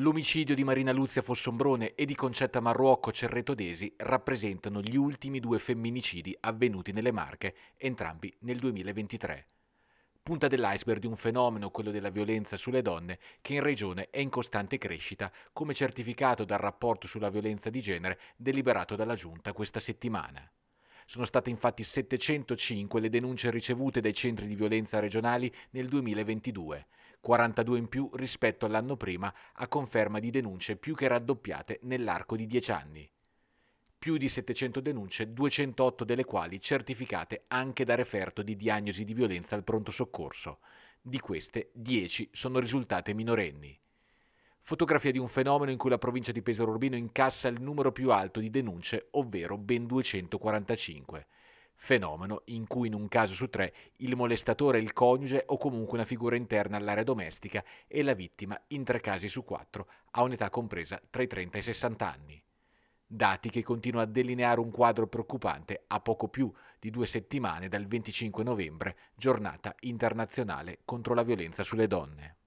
L'omicidio di Marina Luzia Fossombrone e di Concetta Marruocco Cerretodesi rappresentano gli ultimi due femminicidi avvenuti nelle Marche, entrambi nel 2023. Punta dell'iceberg di un fenomeno, quello della violenza sulle donne, che in regione è in costante crescita, come certificato dal rapporto sulla violenza di genere deliberato dalla Giunta questa settimana. Sono state infatti 705 le denunce ricevute dai centri di violenza regionali nel 2022, 42 in più rispetto all'anno prima, a conferma di denunce più che raddoppiate nell'arco di 10 anni. Più di 700 denunce, 208 delle quali certificate anche da referto di diagnosi di violenza al pronto soccorso. Di queste, 10 sono risultate minorenni. Fotografia di un fenomeno in cui la provincia di Pesaro Urbino incassa il numero più alto di denunce, ovvero ben 245 fenomeno in cui in un caso su tre il molestatore è il coniuge o comunque una figura interna all'area domestica e la vittima in tre casi su quattro ha un'età compresa tra i 30 e i 60 anni. Dati che continuano a delineare un quadro preoccupante a poco più di due settimane dal 25 novembre, giornata internazionale contro la violenza sulle donne.